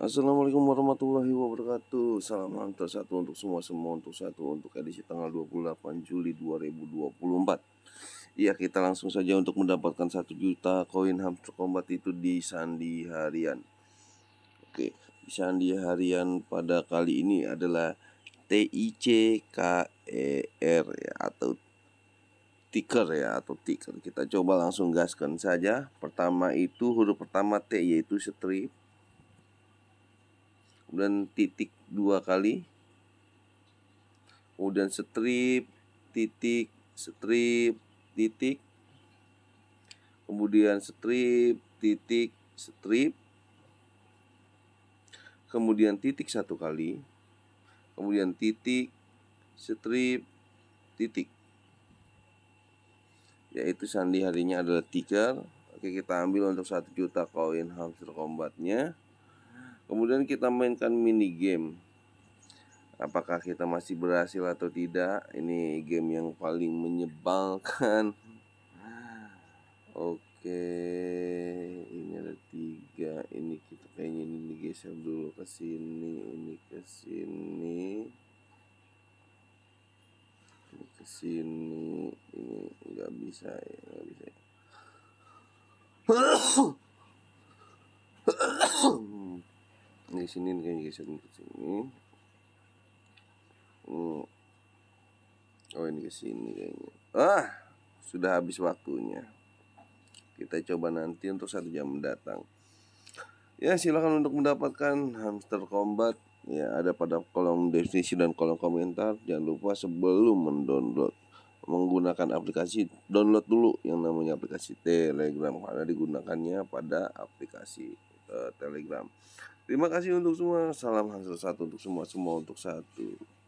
Assalamualaikum warahmatullahi wabarakatuh Salam hantar satu untuk semua-semua untuk satu untuk edisi tanggal 28 Juli 2024 Ya kita langsung saja untuk mendapatkan satu juta koin hamster combat itu di sandi harian Oke sandi harian pada kali ini adalah TICKER ya atau ticker ya atau ticker kita coba langsung gaskan saja pertama itu huruf pertama T yaitu strip kemudian titik dua kali kemudian strip titik strip titik kemudian strip titik strip kemudian titik satu kali kemudian titik strip titik yaitu sandi harinya adalah tiga oke kita ambil untuk satu juta koin hamster combatnya kemudian kita mainkan mini game apakah kita masih berhasil atau tidak ini game yang paling menyebalkan oke ini ada tiga ini kita pengen ini geser dulu ke sini ini ke sini ini ke sini ini nggak bisa ya nggak bisa ya. di sini guys geserin ke gitu, sini oh. oh ini ke sini kayaknya ah sudah habis waktunya kita coba nanti untuk satu jam mendatang ya silahkan untuk mendapatkan hamster combat ya ada pada kolom definisi dan kolom komentar jangan lupa sebelum mendownload menggunakan aplikasi download dulu yang namanya aplikasi Telegram karena digunakannya pada aplikasi Eh, Telegram. Terima kasih untuk semua. Salam hasil satu untuk semua, semua untuk satu.